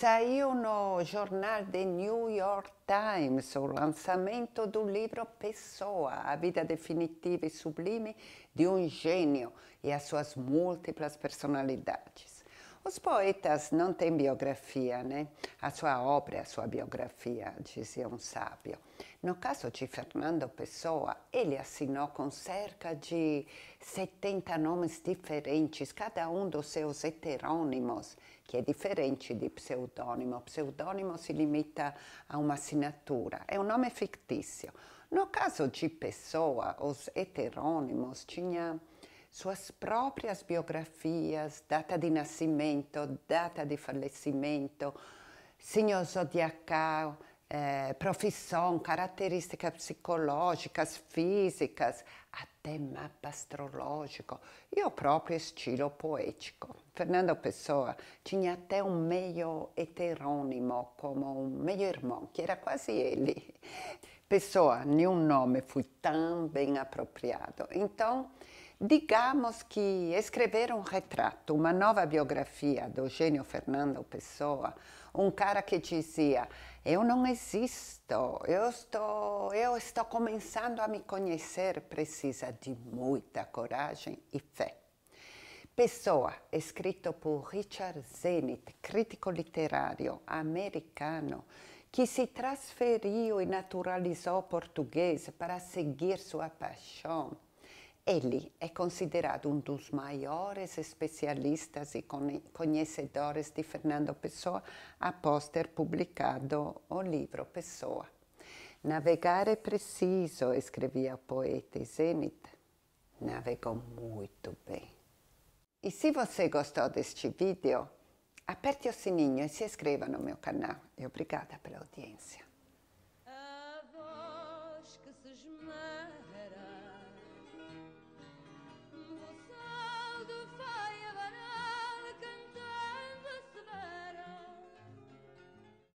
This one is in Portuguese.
Saiu no jornal The New York Times o lançamento do livro Pessoa, a vida definitiva e sublime de um gênio e as suas múltiplas personalidades. Os poetas não têm biografia, né? A sua obra é a sua biografia, dizia um sábio. No caso de Fernando Pessoa, ele assinou com cerca de 70 nomes diferentes, cada um dos seus heterônimos, que é diferente de pseudônimo. Pseudônimo se limita a uma assinatura, é um nome fictício. No caso de Pessoa, os heterônimos tinham suas próprias biografias, data de nascimento, data de falecimento, signo zodiacal, eh, profissão, características psicológicas, físicas, até mapa astrológico e o próprio estilo poético. Fernando Pessoa tinha até um meio heterônimo, como um meio-irmão, que era quase ele. Pessoa, nenhum nome foi tão bem apropriado. Então, Digamos que escrever um retrato, uma nova biografia do gênio Fernando Pessoa, um cara que dizia: "Eu não existo, eu estou, eu estou começando a me conhecer", precisa de muita coragem e fé. Pessoa, escrito por Richard Zenith, crítico literário americano, que se transferiu e naturalizou português para seguir sua paixão ele é considerado um dos maiores especialistas e conhecedores de Fernando Pessoa após ter publicado o livro Pessoa. Navegar é preciso, escrevia o poeta Zenit. Navegou muito bem. E se você gostou deste vídeo, aperte o sininho e se inscreva no meu canal. E obrigada pela audiência.